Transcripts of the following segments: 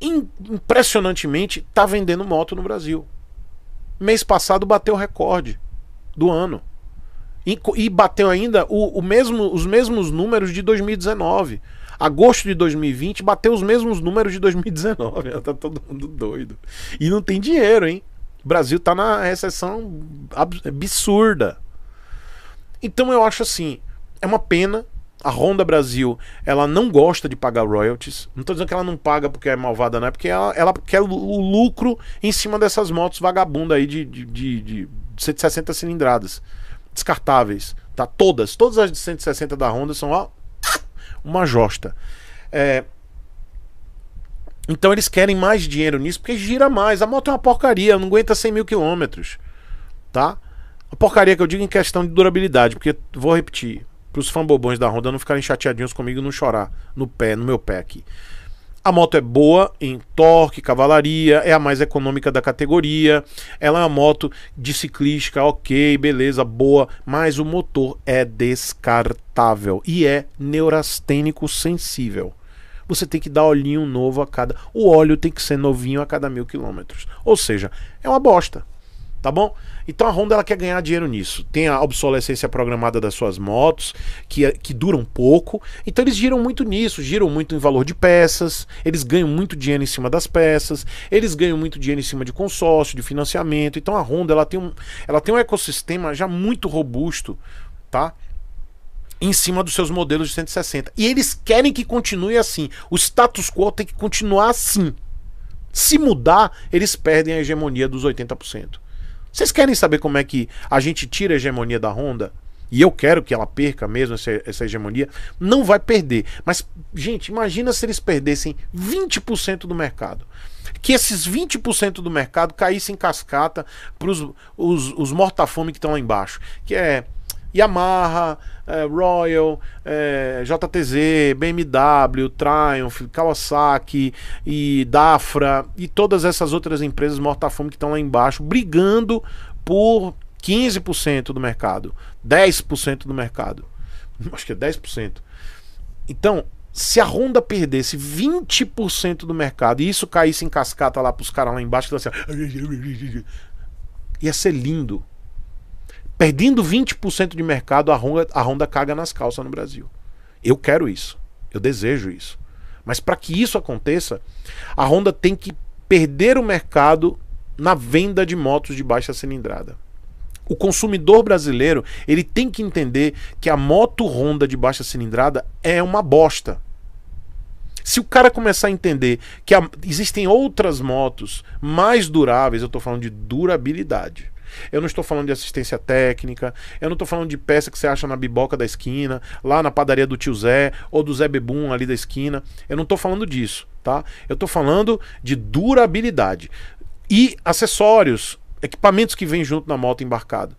impressionantemente está vendendo moto no Brasil. Mês passado bateu o recorde do ano. E, e bateu ainda o, o mesmo, os mesmos números de 2019. Agosto de 2020 bateu os mesmos números de 2019. Tá todo mundo doido. E não tem dinheiro, hein? O Brasil tá na recessão absurda. Então eu acho assim, é uma pena a Honda Brasil, ela não gosta de pagar royalties. Não estou dizendo que ela não paga porque é malvada, né? Porque ela, ela quer o lucro em cima dessas motos vagabunda aí de, de, de, de 160 cilindradas. Descartáveis. Tá? Todas. Todas as de 160 da Honda são ó, uma josta. É... Então eles querem mais dinheiro nisso porque gira mais. A moto é uma porcaria, não aguenta 100 mil quilômetros. Tá? A porcaria que eu digo em questão de durabilidade, porque vou repetir para os fambobões da Honda não ficarem chateadinhos comigo e não chorar no pé, no meu pé aqui. A moto é boa em torque, cavalaria, é a mais econômica da categoria. Ela é uma moto de ciclística, ok, beleza, boa, mas o motor é descartável e é neurastênico sensível. Você tem que dar olhinho novo a cada. O óleo tem que ser novinho a cada mil quilômetros. Ou seja, é uma bosta tá bom? Então a Honda ela quer ganhar dinheiro nisso. Tem a obsolescência programada das suas motos, que, é, que duram pouco. Então eles giram muito nisso, giram muito em valor de peças, eles ganham muito dinheiro em cima das peças, eles ganham muito dinheiro em cima de consórcio, de financiamento. Então a Honda ela tem um, ela tem um ecossistema já muito robusto, tá? Em cima dos seus modelos de 160. E eles querem que continue assim. O status quo tem que continuar assim. Se mudar, eles perdem a hegemonia dos 80%. Vocês querem saber como é que a gente tira a hegemonia da Honda? E eu quero que ela perca mesmo essa, essa hegemonia. Não vai perder. Mas, gente, imagina se eles perdessem 20% do mercado que esses 20% do mercado caíssem em cascata para os, os, mortafome que estão lá embaixo, que é Yamaha, é, Royal, é, JTZ, BMW, Triumph, Kawasaki e Dafra e todas essas outras empresas morta fome que estão lá embaixo brigando por 15% do mercado, 10% do mercado. Acho que é 10%. Então, se a Honda perdesse 20% do mercado e isso caísse em cascata lá para os caras lá embaixo, assim, ia ser lindo. Perdendo 20% de mercado, a Honda, a Honda caga nas calças no Brasil. Eu quero isso. Eu desejo isso. Mas para que isso aconteça, a Honda tem que perder o mercado na venda de motos de baixa cilindrada. O consumidor brasileiro, ele tem que entender que a moto Honda de baixa cilindrada é uma bosta. Se o cara começar a entender que a, existem outras motos mais duráveis, eu estou falando de durabilidade. Eu não estou falando de assistência técnica, eu não estou falando de peça que você acha na biboca da esquina, lá na padaria do tio Zé ou do Zé Bebum ali da esquina. Eu não estou falando disso, tá? Eu estou falando de durabilidade e acessórios, equipamentos que vêm junto na moto embarcado.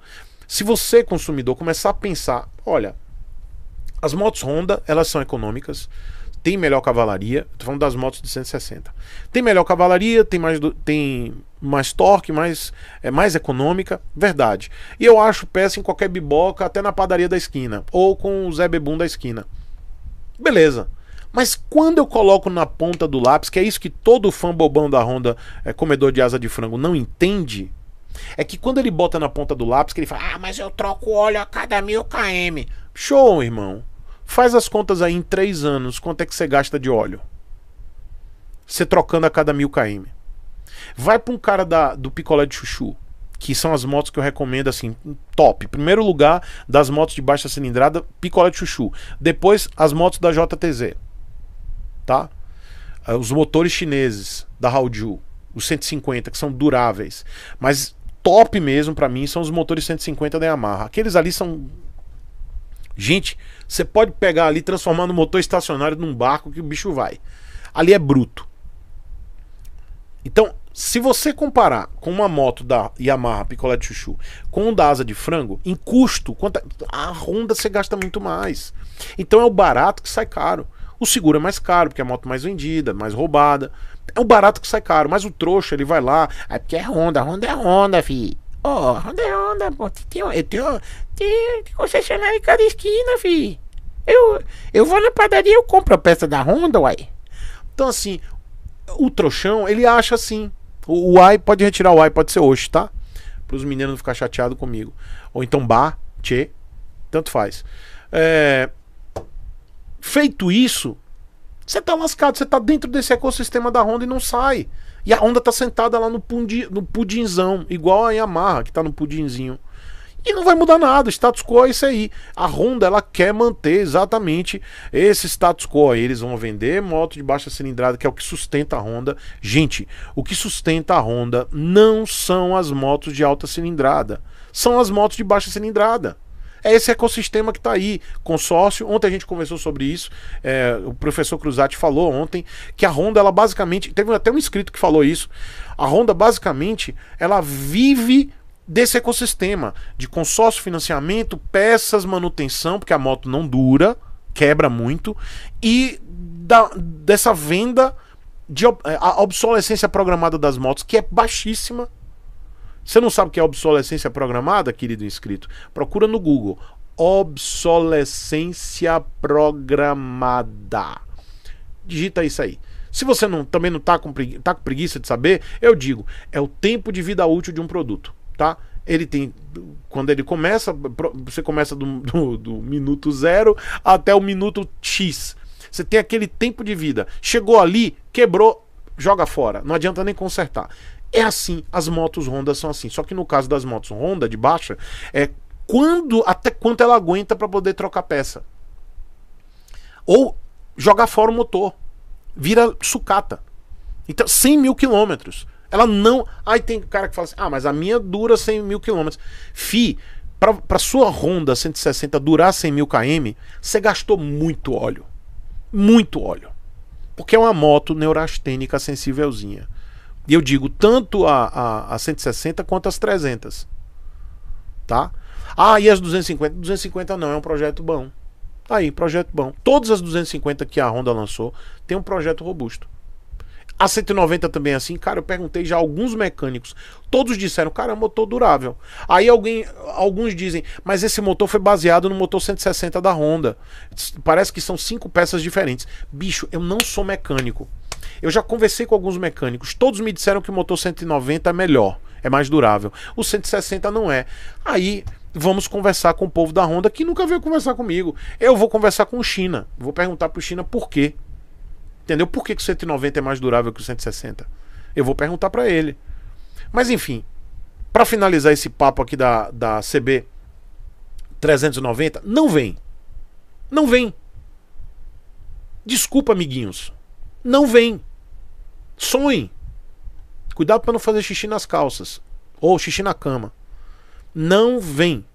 Se você, consumidor, começar a pensar, olha, as motos Honda, elas são econômicas, tem melhor cavalaria. Estou falando das motos de 160. Tem melhor cavalaria, tem mais, tem mais torque, mais, é mais econômica. Verdade. E eu acho peça em qualquer biboca, até na padaria da esquina. Ou com o Zé Bebum da esquina. Beleza. Mas quando eu coloco na ponta do lápis, que é isso que todo fã bobão da Honda, é, comedor de asa de frango, não entende, é que quando ele bota na ponta do lápis, que ele fala, ah, mas eu troco óleo a cada mil km. Show, irmão. Faz as contas aí em três anos, quanto é que você gasta de óleo? Você trocando a cada mil km. Vai para um cara da, do picolé de chuchu, que são as motos que eu recomendo assim, top. Primeiro lugar das motos de baixa cilindrada, picolé de chuchu. Depois as motos da JTZ, tá? Ah, os motores chineses da Haoju, os 150 que são duráveis, mas top mesmo para mim são os motores 150 da Yamaha. Aqueles ali são Gente, você pode pegar ali, transformar no motor estacionário num barco que o bicho vai. Ali é bruto. Então, se você comparar com uma moto da Yamaha Picolé de Chuchu com um da Asa de Frango, em custo, é? a Honda você gasta muito mais. Então é o barato que sai caro. O seguro é mais caro, porque é a moto mais vendida, mais roubada. É o barato que sai caro, mas o trouxa ele vai lá, ah, é porque é Honda, Honda é Honda, filho. Ó, oh, é onda, pô? Tem, eu tenho, tem, concessionário em cada esquina, fi. Eu, eu vou na padaria eu compro a peça da Honda, uai. Então, assim, o trouxão, ele acha assim. O, ai pode retirar o ai, pode ser hoje, tá? Para os meninos não ficar chateado comigo. Ou então ba, tchê, tanto faz. É, feito isso, você tá lascado, você tá dentro desse ecossistema da Honda e não sai. E a Honda tá sentada lá no, pundi, no pudinzão, igual a Yamaha que tá no pudinzinho. E não vai mudar nada, status quo é isso aí. A Honda ela quer manter exatamente esse status quo. Eles vão vender moto de baixa cilindrada, que é o que sustenta a Honda. Gente, o que sustenta a Honda não são as motos de alta cilindrada, são as motos de baixa cilindrada é esse ecossistema que está aí. Consórcio, ontem a gente conversou sobre isso, é, o professor Cruzati falou ontem que a Honda, ela basicamente, teve até um inscrito que falou isso, a Honda basicamente, ela vive desse ecossistema de consórcio, financiamento, peças, manutenção, porque a moto não dura, quebra muito, e da, dessa venda de a obsolescência programada das motos, que é baixíssima, você não sabe o que é obsolescência programada, querido inscrito? Procura no Google. Obsolescência programada. Digita isso aí. Se você não, também não está com, pregui tá com preguiça de saber, eu digo, é o tempo de vida útil de um produto, tá? Ele tem, quando ele começa, você começa do, do, do minuto zero até o minuto X. Você tem aquele tempo de vida. Chegou ali, quebrou, joga fora. Não adianta nem consertar. É assim, as motos Honda são assim. Só que no caso das motos Honda de baixa, é quando até quanto ela aguenta para poder trocar peça. Ou jogar fora o motor. Vira sucata. Então, 100 mil quilômetros. Ela não. Aí tem cara que fala assim: ah, mas a minha dura 100 mil quilômetros. Fi, pra, pra sua Honda 160 durar 100 mil km, você gastou muito óleo. Muito óleo. Porque é uma moto neurastênica sensívelzinha. E eu digo tanto a, a, a 160 quanto as 300. Tá? Ah, e as 250? 250 não, é um projeto bom. Tá aí, projeto bom. Todas as 250 que a Honda lançou tem um projeto robusto. A 190 também é assim, cara, eu perguntei já alguns mecânicos. Todos disseram, cara, é um motor durável. Aí alguém, alguns dizem, mas esse motor foi baseado no motor 160 da Honda. Parece que são cinco peças diferentes. Bicho, eu não sou mecânico. Eu já conversei com alguns mecânicos, todos me disseram que o motor 190 é melhor, é mais durável. O 160 não é. Aí vamos conversar com o povo da Honda que nunca veio conversar comigo. Eu vou conversar com o China, vou perguntar pro China por quê. Entendeu? Por que, que o 190 é mais durável que o 160? Eu vou perguntar para ele. Mas enfim, para finalizar esse papo aqui da, da CB 390, não vem. Não vem. Desculpa, amiguinhos. Não vem. Sonhe. Cuidado para não fazer xixi nas calças ou xixi na cama. Não vem.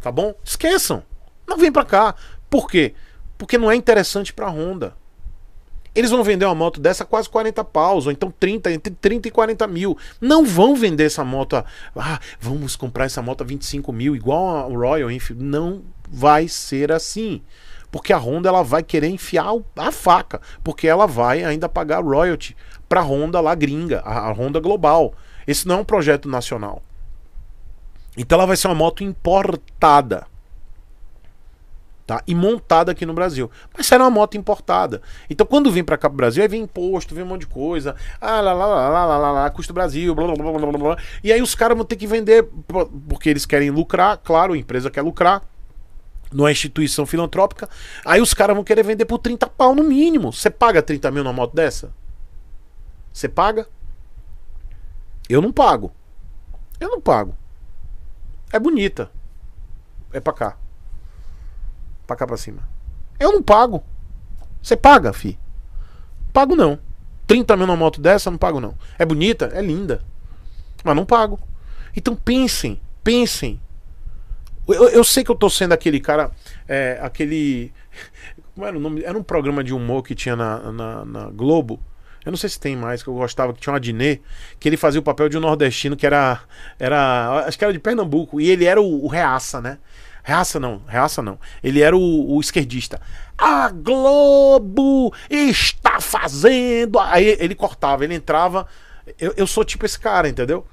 Tá bom? Esqueçam. Não vem para cá. Por quê? Porque não é interessante para Honda. Eles vão vender uma moto dessa quase 40 paus, ou então 30, entre 30 e 40 mil. Não vão vender essa moto. A, ah, vamos comprar essa moto a 25 mil, igual a Royal Enfield. Não vai ser assim porque a Honda ela vai querer enfiar a faca, porque ela vai ainda pagar royalty para a Honda lá gringa, a Honda global. Esse não é um projeto nacional. Então ela vai ser uma moto importada. Tá? E montada aqui no Brasil. Mas será uma moto importada. Então, quando vem para cá pro Brasil, aí vem imposto, vem um monte de coisa. Ah, lá, lá, lá, lá, lá, lá, lá custa o Brasil, blá, blá, blá, blá, blá. E aí os caras vão ter que vender, porque eles querem lucrar, claro, a empresa quer lucrar numa instituição filantrópica, aí os caras vão querer vender por 30 pau no mínimo. Você paga 30 mil numa moto dessa? Você paga? Eu não pago. Eu não pago. É bonita. É pra cá. Pra cá pra cima. Eu não pago. Você paga, fi? Pago não. 30 mil numa moto dessa, não pago não. É bonita? É linda. Mas não pago. Então pensem, pensem eu, eu sei que eu tô sendo aquele cara, é, aquele. Como era o nome? Era um programa de humor que tinha na, na, na Globo. Eu não sei se tem mais, que eu gostava, que tinha um Adnet, que ele fazia o papel de um nordestino que era. era acho que era de Pernambuco. E ele era o, o reaça, né? Reaça não, reaça não. Ele era o, o, esquerdista. A Globo está fazendo. Aí ele cortava, ele entrava. Eu, eu sou tipo esse cara, entendeu?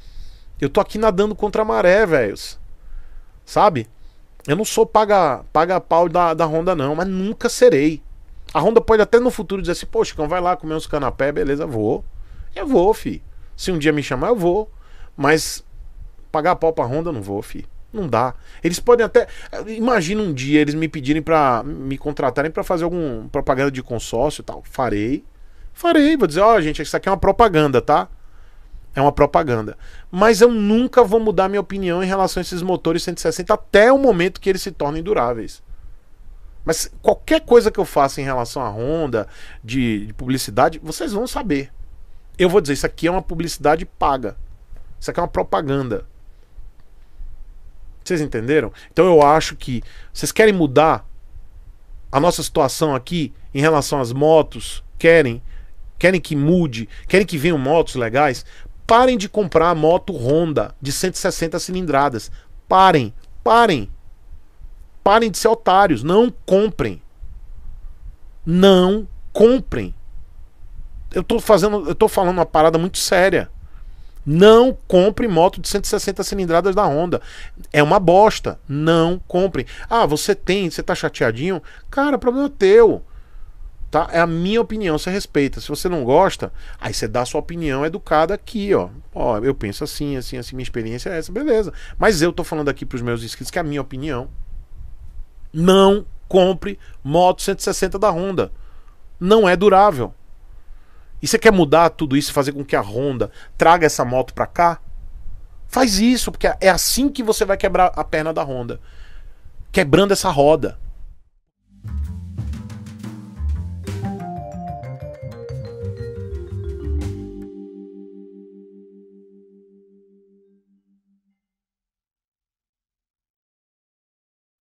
Eu tô aqui nadando contra a maré, velhos sabe? Eu não sou paga, paga pau da, da Honda, não, mas nunca serei. A Honda pode até no futuro dizer assim, poxa, vai lá comer uns canapé, beleza, vou. Eu vou, fi. Se um dia me chamar, eu vou. Mas pagar pau pra Honda, eu não vou, fi. Não dá. Eles podem até. Imagina um dia eles me pedirem para me contratarem para fazer algum propaganda de consórcio e tal. Farei. Farei, vou dizer, ó, oh, gente, isso aqui é uma propaganda, tá? É uma propaganda. Mas eu nunca vou mudar minha opinião em relação a esses motores 160 até o momento que eles se tornem duráveis. Mas qualquer coisa que eu faça em relação à Honda, de, de publicidade, vocês vão saber. Eu vou dizer, isso aqui é uma publicidade paga. Isso aqui é uma propaganda. Vocês entenderam? Então eu acho que vocês querem mudar a nossa situação aqui em relação às motos, querem, querem que mude, querem que venham motos legais, Parem de comprar a moto Honda de 160 cilindradas. Parem, parem. Parem de ser otários. Não comprem. Não comprem. Eu tô fazendo, eu tô falando uma parada muito séria. Não compre moto de 160 cilindradas da Honda. É uma bosta. Não compre. Ah, você tem, você tá chateadinho? Cara, problema é teu. Tá? É a minha opinião, você respeita. Se você não gosta, aí você dá a sua opinião educada aqui, ó. Ó, eu penso assim, assim, assim, minha experiência é essa, beleza. Mas eu tô falando aqui pros meus inscritos que é a minha opinião. Não compre moto 160 da Honda. Não é durável. E você quer mudar tudo isso, fazer com que a Honda traga essa moto para cá? Faz isso, porque é assim que você vai quebrar a perna da Honda. Quebrando essa roda.